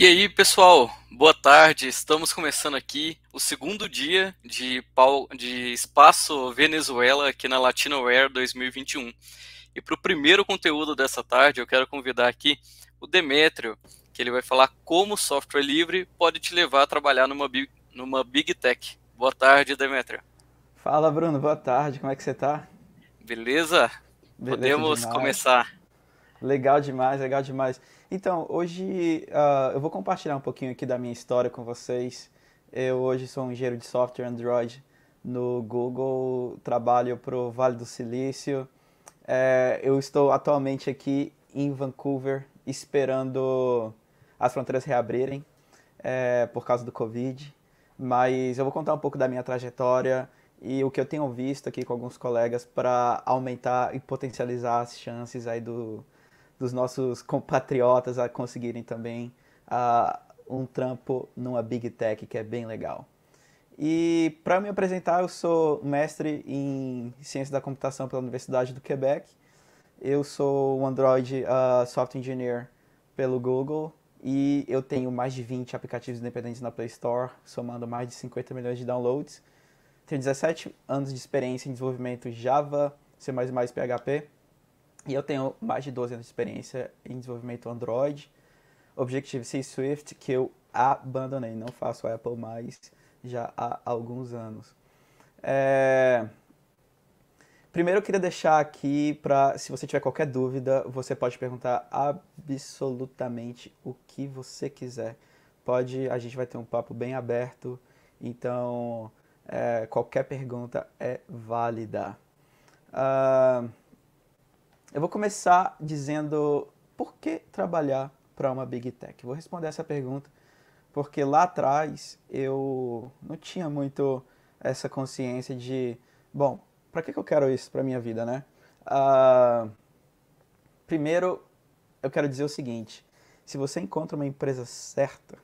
E aí, pessoal, boa tarde. Estamos começando aqui o segundo dia de, de Espaço Venezuela aqui na Latinoware 2021. E para o primeiro conteúdo dessa tarde, eu quero convidar aqui o Demetrio, que ele vai falar como software livre pode te levar a trabalhar numa big, numa big tech. Boa tarde, Demetrio. Fala, Bruno. Boa tarde. Como é que você está? Beleza? Beleza Podemos demais. começar. Legal demais, legal demais. Então, hoje uh, eu vou compartilhar um pouquinho aqui da minha história com vocês. Eu hoje sou um engenheiro de software Android no Google, trabalho para o Vale do Silício. É, eu estou atualmente aqui em Vancouver, esperando as fronteiras reabrirem é, por causa do Covid. Mas eu vou contar um pouco da minha trajetória e o que eu tenho visto aqui com alguns colegas para aumentar e potencializar as chances aí do, dos nossos compatriotas a conseguirem também uh, um trampo numa big tech que é bem legal. E para me apresentar, eu sou mestre em ciência da computação pela Universidade do Quebec. Eu sou um Android uh, Software Engineer pelo Google e eu tenho mais de 20 aplicativos independentes na Play Store, somando mais de 50 milhões de downloads. Tenho 17 anos de experiência em desenvolvimento Java, C++, PHP e eu tenho mais de 12 anos de experiência em desenvolvimento Android, Objective-C Swift, que eu abandonei, não faço Apple mais já há alguns anos. É... Primeiro eu queria deixar aqui para, se você tiver qualquer dúvida, você pode perguntar absolutamente o que você quiser. Pode, a gente vai ter um papo bem aberto, então é, qualquer pergunta é válida. Uh... Eu vou começar dizendo por que trabalhar para uma Big Tech? Vou responder essa pergunta porque lá atrás eu não tinha muito essa consciência de, bom, para que, que eu quero isso para minha vida, né? Uh, primeiro, eu quero dizer o seguinte: se você encontra uma empresa certa,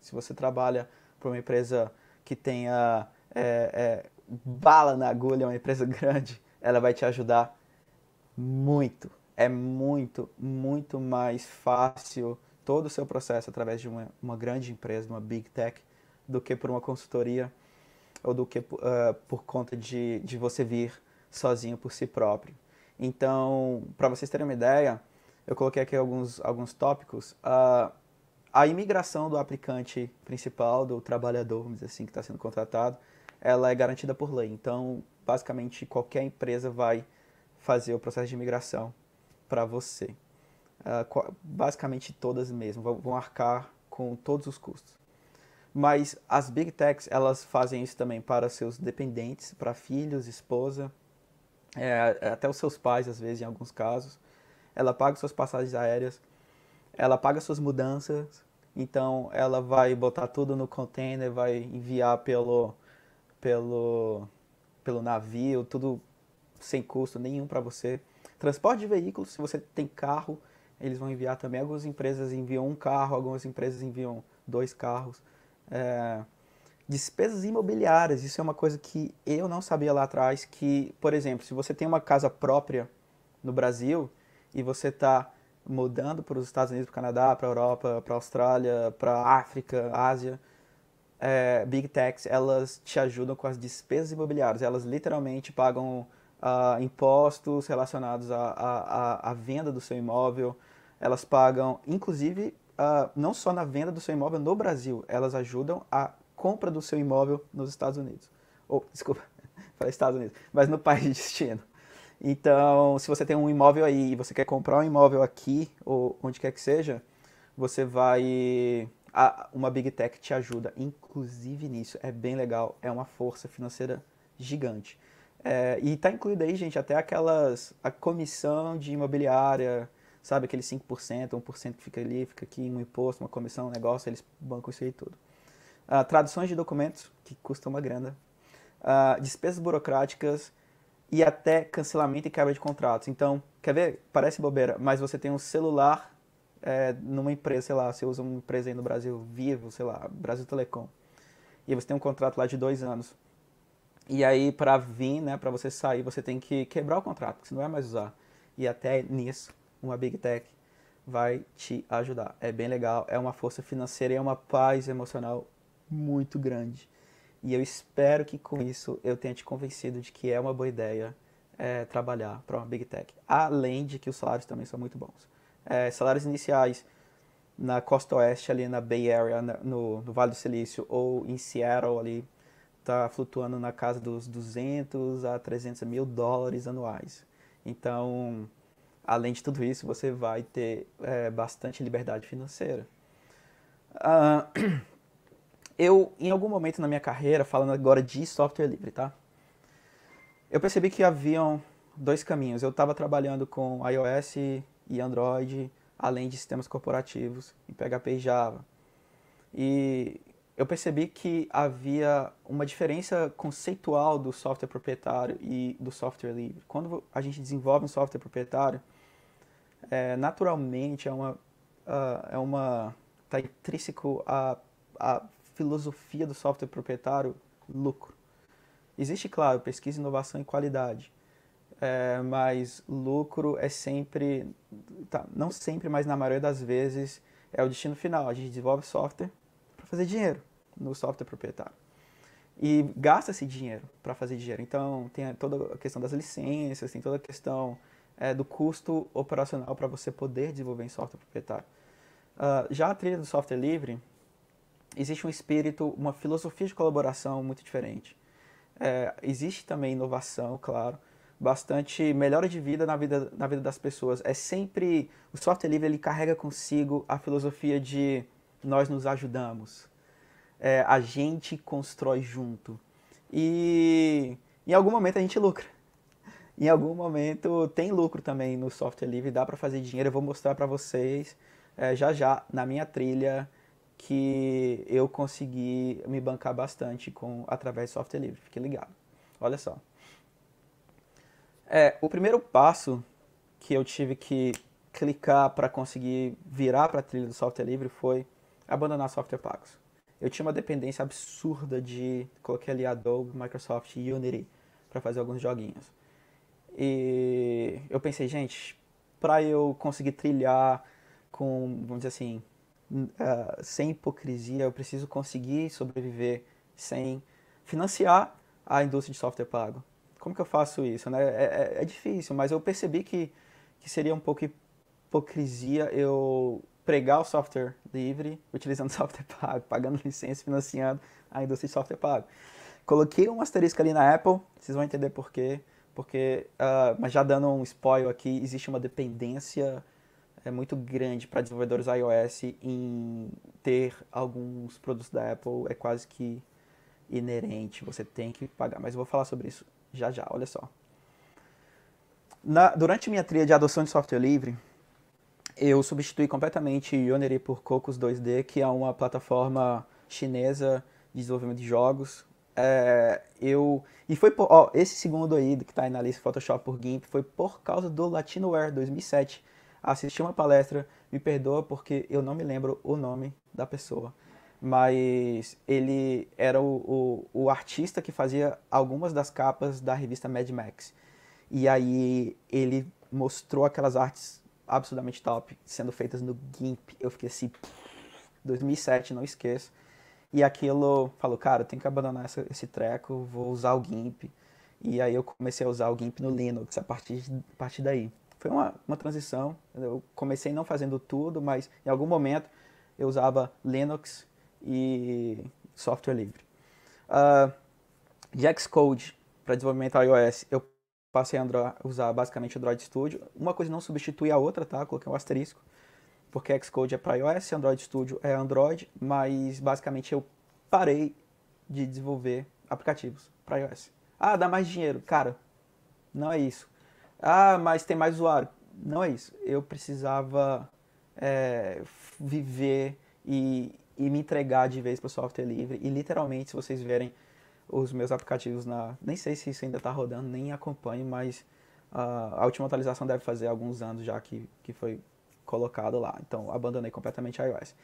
se você trabalha para uma empresa que tenha é, é, bala na agulha, uma empresa grande, ela vai te ajudar muito. É muito, muito mais fácil todo o seu processo através de uma, uma grande empresa, uma big tech, do que por uma consultoria ou do que uh, por conta de, de você vir sozinho por si próprio. Então, para vocês terem uma ideia, eu coloquei aqui alguns, alguns tópicos. Uh, a imigração do aplicante principal, do trabalhador, vamos dizer assim, que está sendo contratado, ela é garantida por lei. Então, basicamente, qualquer empresa vai fazer o processo de imigração para você. Uh, basicamente todas mesmo, vão arcar com todos os custos. Mas as big techs, elas fazem isso também para seus dependentes, para filhos, esposa, é, é, até os seus pais, às vezes, em alguns casos. Ela paga suas passagens aéreas, ela paga suas mudanças, então ela vai botar tudo no container, vai enviar pelo, pelo, pelo navio, tudo sem custo nenhum para você. Transporte de veículos, se você tem carro, eles vão enviar também. Algumas empresas enviam um carro, algumas empresas enviam dois carros. É... Despesas imobiliárias, isso é uma coisa que eu não sabia lá atrás. Que, por exemplo, se você tem uma casa própria no Brasil e você está mudando para os Estados Unidos, para o Canadá, para a Europa, para a Austrália, para a África, Ásia, é, Big Techs, elas te ajudam com as despesas imobiliárias. Elas literalmente pagam uh, impostos relacionados à, à, à, venda do seu imóvel, elas pagam, inclusive, uh, não só na venda do seu imóvel no Brasil, elas ajudam a compra do seu imóvel nos Estados Unidos. Ou, oh, desculpa, falei Estados Unidos, mas no país de destino. Então, se você tem um imóvel aí e você quer comprar um imóvel aqui ou onde quer que seja, você vai. uma Big Tech te ajuda, inclusive nisso. É bem legal, é uma força financeira gigante. É, e está incluído aí, gente, até aquelas. a comissão de imobiliária, sabe? Aqueles 5%, 1% que fica ali, fica aqui, um imposto, uma comissão, um negócio, eles bancam isso aí tudo. Ah, traduções de documentos, que custam uma grana. Ah, despesas burocráticas e até cancelamento e quebra de contratos. Então, quer ver? Parece bobeira, mas você tem um celular é, numa empresa, sei lá, você usa uma empresa aí no Brasil, Vivo, sei lá, Brasil Telecom. E você tem um contrato lá de dois anos e aí, para vir, né, para você sair, você tem que quebrar o contrato, porque você não vai mais usar. E até nisso, uma Big Tech vai te ajudar. É bem legal, é uma força financeira e é uma paz emocional muito grande. E eu espero que com isso eu tenha te convencido de que é uma boa ideia é, trabalhar para uma Big Tech. Além de que os salários também são muito bons. É, salários iniciais na costa oeste, ali na Bay Area, no, no Vale do Silício, ou em Seattle, ali está flutuando na casa dos 200 a 300 mil dólares anuais. Então, além de tudo isso, você vai ter é, bastante liberdade financeira. Uh, eu, em algum momento na minha carreira, falando agora de software livre, tá? Eu percebi que haviam dois caminhos. Eu estava trabalhando com iOS e Android, além de sistemas corporativos, em PHP e Java. E eu percebi que havia uma diferença conceitual do software proprietário e do software livre. Quando a gente desenvolve um software proprietário, é, naturalmente é uma uh, é uma tá intrínseco a, a filosofia do software proprietário lucro. Existe, claro, pesquisa, inovação e qualidade, é, mas lucro é sempre, tá, não sempre, mas na maioria das vezes é o destino final. A gente desenvolve software para fazer dinheiro no software proprietário. E gasta-se dinheiro para fazer dinheiro. Então, tem toda a questão das licenças, tem toda a questão é, do custo operacional para você poder desenvolver em software proprietário. Uh, já a trilha do software livre, existe um espírito, uma filosofia de colaboração muito diferente. É, existe também inovação, claro, bastante melhora de vida na vida, na vida das pessoas. É sempre o software livre ele carrega consigo a filosofia de nós nos ajudamos é, a gente constrói junto. E em algum momento a gente lucra. Em algum momento tem lucro também no software livre, dá para fazer dinheiro. Eu vou mostrar para vocês é, já já na minha trilha que eu consegui me bancar bastante com através do software livre. Fique ligado. Olha só. É, o primeiro passo que eu tive que clicar para conseguir virar para a trilha do software livre foi abandonar software pagos eu tinha uma dependência absurda de coloquei ali Adobe, Microsoft e Unity para fazer alguns joguinhos. E eu pensei, gente, para eu conseguir trilhar com, vamos dizer assim, uh, sem hipocrisia, eu preciso conseguir sobreviver sem financiar a indústria de software pago. Como que eu faço isso? Né? É, é, é difícil, mas eu percebi que, que seria um pouco hipocrisia eu pregar o software livre, utilizando software pago, pagando licença, financiando a indústria de assim software pago. Coloquei um asterisco ali na Apple, vocês vão entender por quê, porque, uh, mas já dando um spoiler aqui, existe uma dependência é muito grande para desenvolvedores iOS em ter alguns produtos da Apple, é quase que inerente, você tem que pagar. Mas eu vou falar sobre isso já já, olha só. Na, durante minha trilha de adoção de software livre, eu substituí completamente Yoneri por Cocos 2D, que é uma plataforma chinesa de desenvolvimento de jogos. É, eu e foi por, ó, esse segundo aí que está aí na lista Photoshop por GIMP foi por causa do Latinoware 2007. Assisti uma palestra, me perdoa porque eu não me lembro o nome da pessoa, mas ele era o, o, o artista que fazia algumas das capas da revista Mad Max. E aí ele mostrou aquelas artes absolutamente top, sendo feitas no GIMP. Eu fiquei assim, 2007, não esqueço. E aquilo, falou, cara, eu tenho que abandonar essa, esse treco, vou usar o GIMP. E aí eu comecei a usar o GIMP no Linux a partir, a partir daí. Foi uma, uma transição, eu comecei não fazendo tudo, mas em algum momento eu usava Linux e software livre. Uh, ah, Xcode para desenvolvimento iOS, eu passei a Android, usar basicamente Android Studio. Uma coisa não substitui a outra, tá? Coloquei um asterisco, porque Xcode é para iOS, Android Studio é Android, mas basicamente eu parei de desenvolver aplicativos para iOS. Ah, dá mais dinheiro. Cara, não é isso. Ah, mas tem mais usuário. Não é isso. Eu precisava é, viver e, e me entregar de vez para o software livre. E literalmente, se vocês verem os meus aplicativos na. Nem sei se isso ainda está rodando, nem acompanho, mas uh, a última atualização deve fazer alguns anos já que, que foi colocado lá. Então abandonei completamente iOS.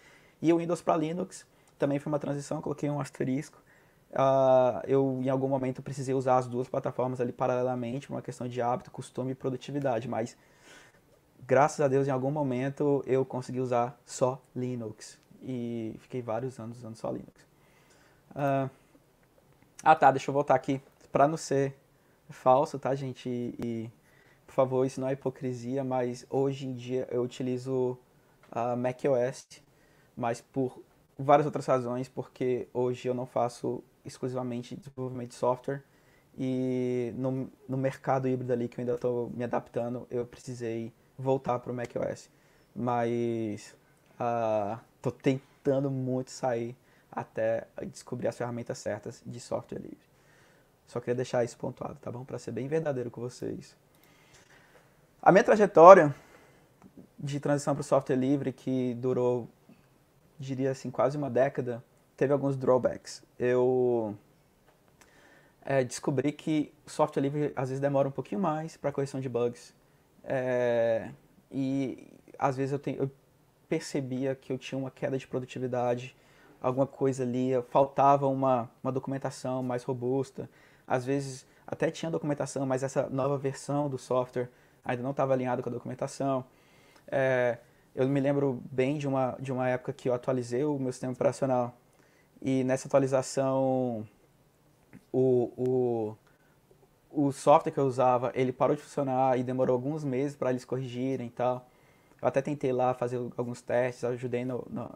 E o Windows para Linux também foi uma transição, coloquei um asterisco. Uh, eu em algum momento precisei usar as duas plataformas ali paralelamente, uma questão de hábito, costume e produtividade, mas graças a Deus em algum momento eu consegui usar só Linux e fiquei vários anos usando só Linux. Uh, ah, tá, deixa eu voltar aqui. Pra não ser falso, tá, gente? E, e por favor, isso não é hipocrisia, mas hoje em dia eu utilizo a macOS, mas por várias outras razões, porque hoje eu não faço exclusivamente desenvolvimento de software e no, no mercado híbrido ali que eu ainda estou me adaptando, eu precisei voltar para o macOS. Mas estou ah, tentando muito sair até descobrir as ferramentas certas de software livre. Só queria deixar isso pontuado, tá bom? Para ser bem verdadeiro com vocês. A minha trajetória de transição para o software livre, que durou, diria assim, quase uma década, teve alguns drawbacks. Eu é, descobri que o software livre às vezes demora um pouquinho mais para correção de bugs. É, e às vezes eu, tenho, eu percebia que eu tinha uma queda de produtividade alguma coisa ali, faltava uma, uma documentação mais robusta. Às vezes até tinha documentação, mas essa nova versão do software ainda não estava alinhado com a documentação. É, eu me lembro bem de uma, de uma época que eu atualizei o meu sistema operacional e nessa atualização o, o, o software que eu usava ele parou de funcionar e demorou alguns meses para eles corrigirem e tal. Eu até tentei lá fazer alguns testes, ajudei no, no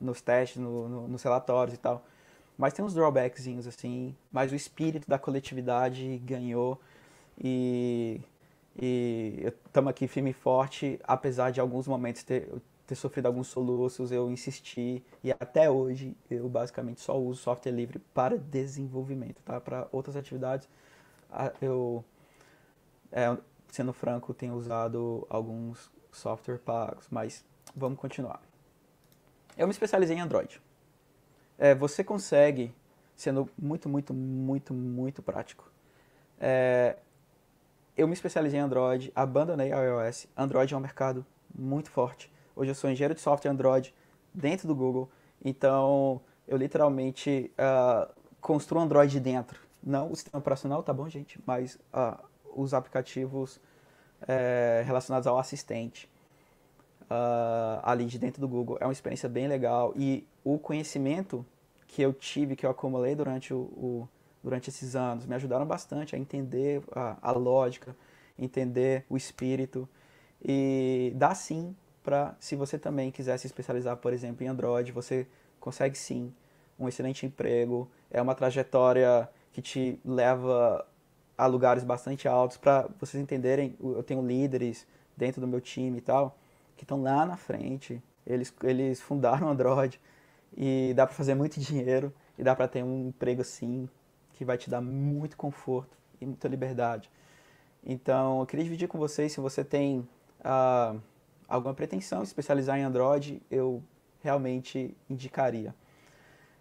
nos testes, no, no, nos relatórios e tal. Mas tem uns drawbackzinhos, assim. Mas o espírito da coletividade ganhou e estamos aqui firme e forte, apesar de alguns momentos ter, ter sofrido alguns soluços, eu insisti e até hoje eu basicamente só uso software livre para desenvolvimento, tá? Para outras atividades, eu, é, sendo franco, tenho usado alguns software pagos, mas vamos continuar. Eu me especializei em Android. É, você consegue, sendo muito, muito, muito, muito prático, é, eu me especializei em Android, abandonei a iOS. Android é um mercado muito forte. Hoje eu sou engenheiro de software Android dentro do Google, então eu literalmente uh, construo Android de dentro. Não o sistema operacional, tá bom, gente, mas uh, os aplicativos uh, relacionados ao assistente uh, ali de dentro do Google. É uma experiência bem legal e o conhecimento que eu tive, que eu acumulei durante, o, o durante esses anos, me ajudaram bastante a entender a, a lógica, entender o espírito e dá sim para, se você também quiser se especializar, por exemplo, em Android, você consegue sim um excelente emprego, é uma trajetória que te leva a lugares bastante altos para vocês entenderem, eu tenho líderes dentro do meu time e tal, que estão lá na frente. Eles, eles fundaram o Android e dá para fazer muito dinheiro e dá para ter um emprego assim que vai te dar muito conforto e muita liberdade. Então, eu queria dividir com vocês se você tem ah, alguma pretensão de especializar em Android, eu realmente indicaria.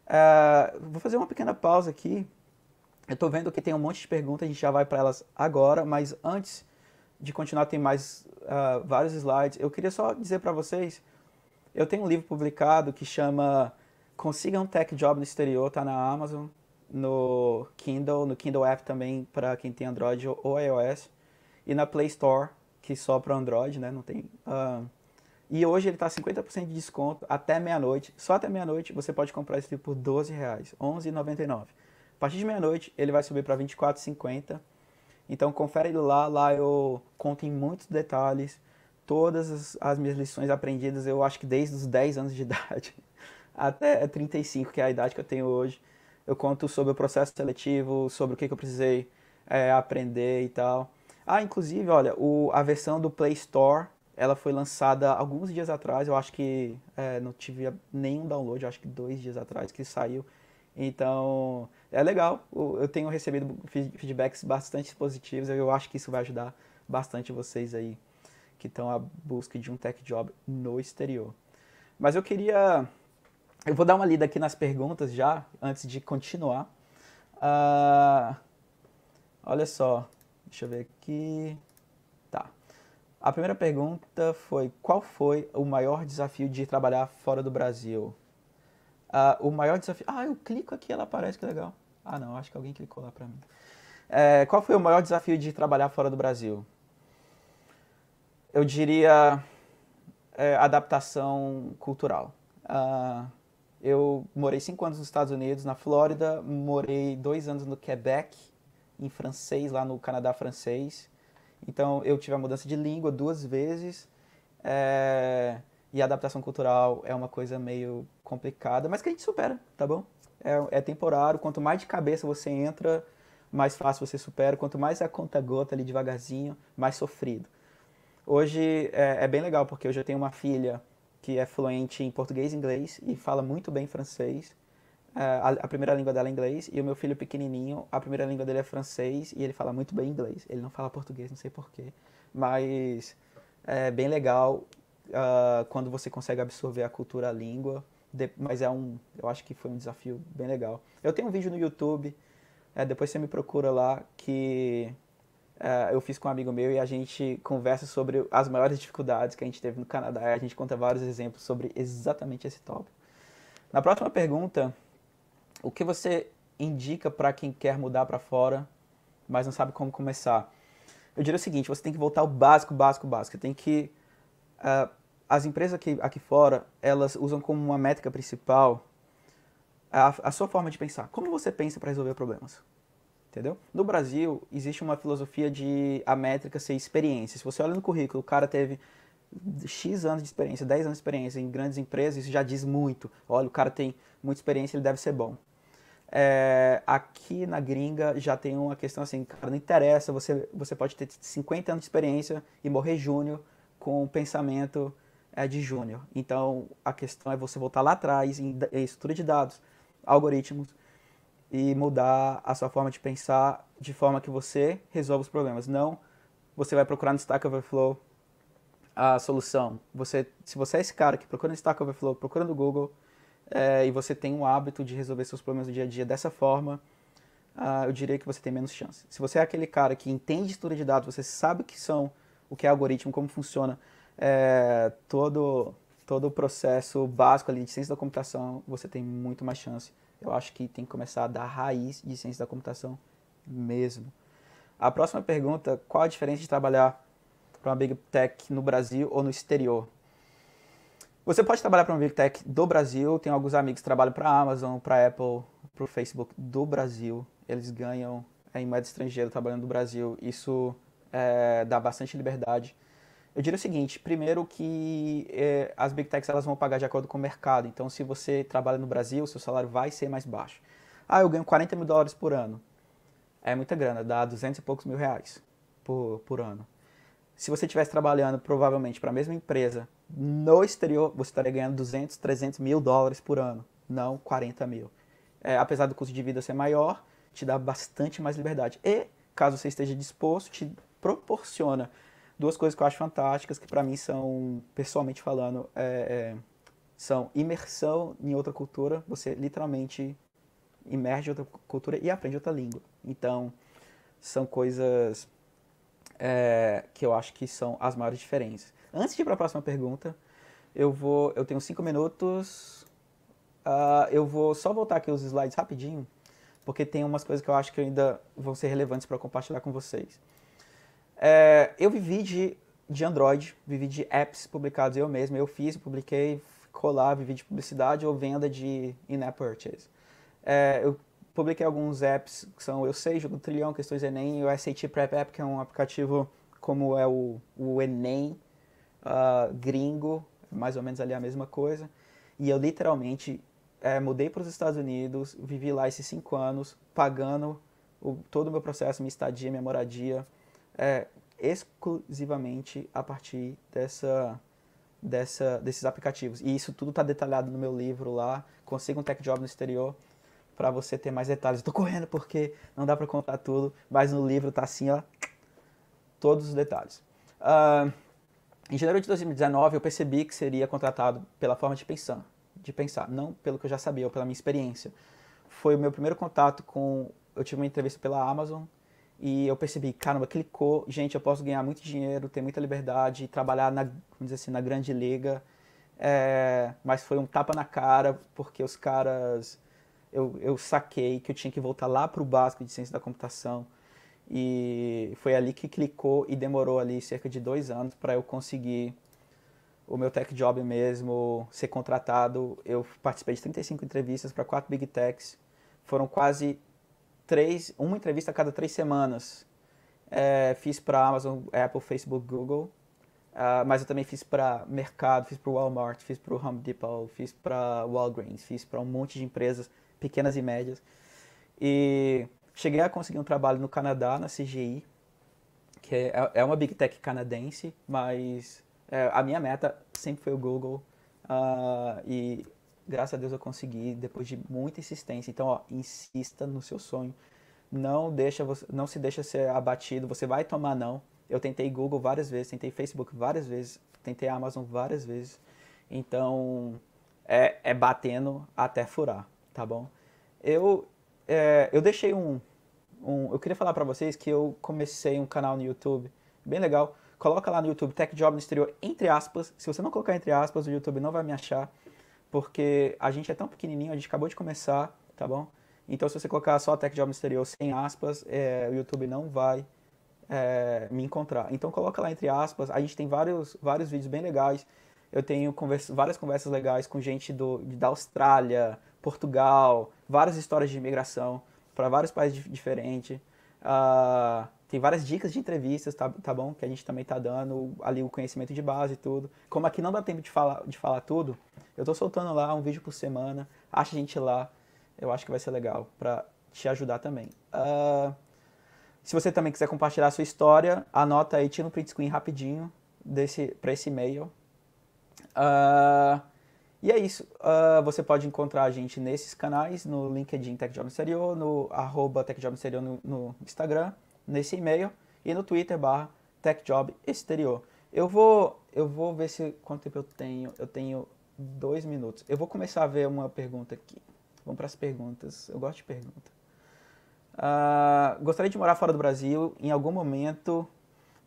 Ah, vou fazer uma pequena pausa aqui. Eu estou vendo que tem um monte de perguntas, a gente já vai para elas agora, mas antes de continuar tem mais uh, vários slides. Eu queria só dizer para vocês, eu tenho um livro publicado que chama Consiga um Tech Job no Exterior, tá na Amazon, no Kindle, no Kindle App também para quem tem Android ou iOS e na Play Store, que só para Android, né, não tem. Uh, e hoje ele está 50% de desconto até meia-noite. Só até meia-noite você pode comprar esse livro por 12 reais, A partir de meia-noite ele vai subir para R$24,50. Então confere lá, lá eu conto em muitos detalhes todas as, as minhas lições aprendidas, eu acho que desde os 10 anos de idade até 35, que é a idade que eu tenho hoje. Eu conto sobre o processo seletivo, sobre o que, que eu precisei é, aprender e tal. Ah, inclusive, olha, o, a versão do Play Store, ela foi lançada alguns dias atrás, eu acho que é, não tive nenhum download, acho que dois dias atrás que saiu. Então, é legal. Eu tenho recebido feedbacks bastante positivos. Eu acho que isso vai ajudar bastante vocês aí que estão à busca de um tech job no exterior. Mas eu queria. Eu vou dar uma lida aqui nas perguntas já, antes de continuar. Uh, olha só, deixa eu ver aqui. Tá. A primeira pergunta foi: qual foi o maior desafio de trabalhar fora do Brasil? Ah, o maior desafio. Ah, eu clico aqui ela aparece, que legal. Ah, não, acho que alguém clicou lá para mim. É, qual foi o maior desafio de trabalhar fora do Brasil? Eu diria é, adaptação cultural. Ah, eu morei cinco anos nos Estados Unidos, na Flórida, morei dois anos no Quebec, em francês, lá no Canadá francês. Então eu tive a mudança de língua duas vezes. É e a adaptação cultural é uma coisa meio complicada, mas que a gente supera, tá bom? É, é temporário, quanto mais de cabeça você entra, mais fácil você supera, quanto mais é a conta-gota ali devagarzinho, mais sofrido. Hoje é, é bem legal, porque eu já tenho uma filha que é fluente em português e inglês e fala muito bem francês. É, a primeira língua dela é inglês e o meu filho pequenininho, a primeira língua dele é francês e ele fala muito bem inglês. Ele não fala português, não sei porquê, mas é bem legal uh, quando você consegue absorver a cultura, a língua. De, mas é um, eu acho que foi um desafio bem legal. Eu tenho um vídeo no YouTube, é, depois você me procura lá, que é, eu fiz com um amigo meu e a gente conversa sobre as maiores dificuldades que a gente teve no Canadá. E a gente conta vários exemplos sobre exatamente esse tópico. Na próxima pergunta, o que você indica para quem quer mudar para fora, mas não sabe como começar? Eu diria o seguinte: você tem que voltar ao básico, básico, básico. tem que uh, as empresas aqui, aqui fora, elas usam como uma métrica principal a, a sua forma de pensar. Como você pensa para resolver problemas? Entendeu? No Brasil, existe uma filosofia de a métrica ser experiência. Se você olha no currículo, o cara teve X anos de experiência, 10 anos de experiência em grandes empresas, isso já diz muito. Olha, o cara tem muita experiência, ele deve ser bom. É, aqui na gringa já tem uma questão assim, cara, não interessa, você, você pode ter 50 anos de experiência e morrer júnior, com o pensamento é, de júnior. Então, a questão é você voltar lá atrás em, em estrutura de dados, algoritmos, e mudar a sua forma de pensar de forma que você resolva os problemas. Não, você vai procurar no Stack Overflow a solução. Você, se você é esse cara que procura no Stack Overflow, procura no Google, é, e você tem um hábito de resolver seus problemas do dia a dia dessa forma, uh, eu diria que você tem menos chance. Se você é aquele cara que entende estrutura de dados, você sabe o que são o que é algoritmo, como funciona é, todo, todo o processo básico ali de ciência da computação, você tem muito mais chance. Eu acho que tem que começar da raiz de ciência da computação mesmo. A próxima pergunta, qual a diferença de trabalhar para uma Big Tech no Brasil ou no exterior? Você pode trabalhar para uma Big Tech do Brasil, tem alguns amigos que trabalham para a Amazon, para a Apple, para o Facebook do Brasil. Eles ganham é, em moeda estrangeira trabalhando no Brasil. Isso é, dá bastante liberdade. Eu diria o seguinte, primeiro que é, as Big Techs elas vão pagar de acordo com o mercado, então se você trabalha no Brasil, seu salário vai ser mais baixo. Ah, eu ganho 40 mil dólares por ano. É muita grana, dá 200 e poucos mil reais por, por ano. Se você estivesse trabalhando provavelmente para a mesma empresa no exterior, você estaria ganhando 200, 300 mil dólares por ano, não 40 mil. É, apesar do custo de vida ser maior, te dá bastante mais liberdade. E, caso você esteja disposto, te proporciona duas coisas que eu acho fantásticas, que para mim são, pessoalmente falando, é, é, são imersão em outra cultura, você literalmente imerge em outra cultura e aprende outra língua. Então, são coisas é, que eu acho que são as maiores diferenças. Antes de ir para a próxima pergunta, eu vou, eu tenho cinco minutos, uh, eu vou só voltar aqui os slides rapidinho, porque tem umas coisas que eu acho que ainda vão ser relevantes para compartilhar com vocês. É, eu vivi de, de Android, vivi de apps publicados eu mesmo. Eu fiz, publiquei, ficou lá, vivi de publicidade ou venda de in-app purchase. É, eu publiquei alguns apps que são Eu Sei, Jogo do Trilhão, Questões Enem, o SAT Prep App, que é um aplicativo como é o, o Enem uh, gringo, mais ou menos ali a mesma coisa. E eu literalmente é, mudei para os Estados Unidos, vivi lá esses cinco anos, pagando o, todo o meu processo, minha estadia, minha moradia, é, exclusivamente a partir dessa, dessa, desses aplicativos. E isso tudo está detalhado no meu livro lá. Consiga um tech job no exterior para você ter mais detalhes. Estou correndo porque não dá para contar tudo, mas no livro está assim, ó, todos os detalhes. Uh, em janeiro de 2019, eu percebi que seria contratado pela forma de pensar, de pensar, não pelo que eu já sabia ou pela minha experiência. Foi o meu primeiro contato com, eu tive uma entrevista pela Amazon e eu percebi, caramba, clicou, gente, eu posso ganhar muito dinheiro, ter muita liberdade, trabalhar na, vamos dizer assim, na grande liga. É, mas foi um tapa na cara, porque os caras. Eu, eu saquei que eu tinha que voltar lá para o básico de ciência da computação. E foi ali que clicou e demorou ali cerca de dois anos para eu conseguir o meu tech job mesmo, ser contratado. Eu participei de 35 entrevistas para quatro big techs. Foram quase três, uma entrevista a cada três semanas. É, fiz para Amazon, Apple, Facebook, Google. Uh, mas eu também fiz para mercado, fiz para Walmart, fiz para Home Depot, fiz para Walgreens, fiz para um monte de empresas pequenas e médias. E cheguei a conseguir um trabalho no Canadá, na CGI, que é, é, uma big tech canadense, mas é, a minha meta sempre foi o Google. Uh, e graças a Deus eu consegui depois de muita insistência. Então, ó, insista no seu sonho. Não deixa você, não se deixa ser abatido. Você vai tomar não. Eu tentei Google várias vezes, tentei Facebook várias vezes, tentei Amazon várias vezes. Então, é, é batendo até furar, tá bom? Eu é, eu deixei um, um, eu queria falar para vocês que eu comecei um canal no YouTube, bem legal. Coloca lá no YouTube Tech Job no exterior entre aspas. Se você não colocar entre aspas, o YouTube não vai me achar porque a gente é tão pequenininho, a gente acabou de começar, tá bom? Então, se você colocar só Tech Job Misterioso sem aspas, é, o YouTube não vai é, me encontrar. Então, coloca lá entre aspas. A gente tem vários, vários vídeos bem legais. Eu tenho conversa, várias conversas legais com gente do, da Austrália, Portugal, várias histórias de imigração para vários países diferentes. Uh, tem várias dicas de entrevistas, tá, tá bom? Que a gente também tá dando ali o conhecimento de base e tudo. Como aqui não dá tempo de falar, de falar tudo, eu tô soltando lá um vídeo por semana. Acha a gente lá. Eu acho que vai ser legal para te ajudar também. Uh, se você também quiser compartilhar a sua história, anota aí, tira um print screen rapidinho desse, pra esse e-mail. Uh, e é isso. Uh, você pode encontrar a gente nesses canais, no LinkedIn Tech Job Exterior, no arroba Tech Job Exterior no, no Instagram, nesse e-mail e no Twitter barra Tech Job Exterior. Eu vou, eu vou ver se quanto tempo eu tenho. Eu tenho dois minutos. Eu vou começar a ver uma pergunta aqui. Vamos para as perguntas. Eu gosto de pergunta. Uh, gostaria de morar fora do Brasil. Em algum momento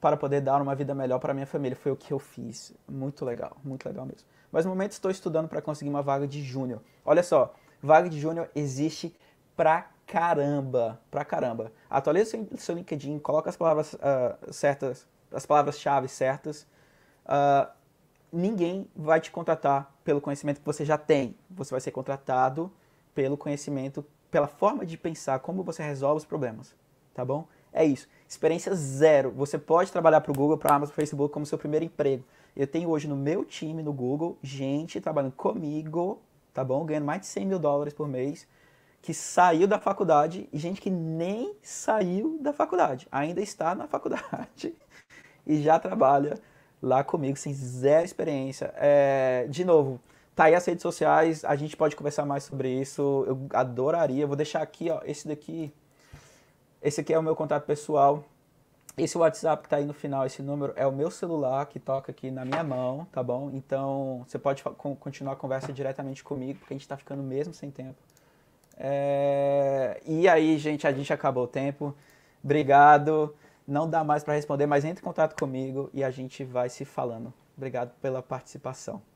para poder dar uma vida melhor para minha família. Foi o que eu fiz. Muito legal, muito legal mesmo. Mas no momento estou estudando para conseguir uma vaga de júnior. Olha só, vaga de júnior existe pra caramba, pra caramba. Atualize seu, seu LinkedIn, coloca as palavras uh, certas, as palavras-chave certas. Uh, ninguém vai te contratar pelo conhecimento que você já tem. Você vai ser contratado pelo conhecimento, pela forma de pensar, como você resolve os problemas, tá bom? É isso. Experiência zero. Você pode trabalhar para o Google, para a Amazon, para o Facebook como seu primeiro emprego. Eu tenho hoje no meu time, no Google, gente trabalhando comigo, tá bom? Ganhando mais de 100 mil dólares por mês, que saiu da faculdade e gente que nem saiu da faculdade, ainda está na faculdade e já trabalha lá comigo, sem zero experiência. É, de novo, tá aí as redes sociais, a gente pode conversar mais sobre isso. Eu adoraria. Vou deixar aqui, ó, esse daqui. Esse aqui é o meu contato pessoal. Esse WhatsApp que está aí no final, esse número é o meu celular que toca aqui na minha mão, tá bom? Então você pode continuar a conversa diretamente comigo, porque a gente está ficando mesmo sem tempo. É... E aí, gente, a gente acabou o tempo. Obrigado. Não dá mais para responder, mas entre em contato comigo e a gente vai se falando. Obrigado pela participação.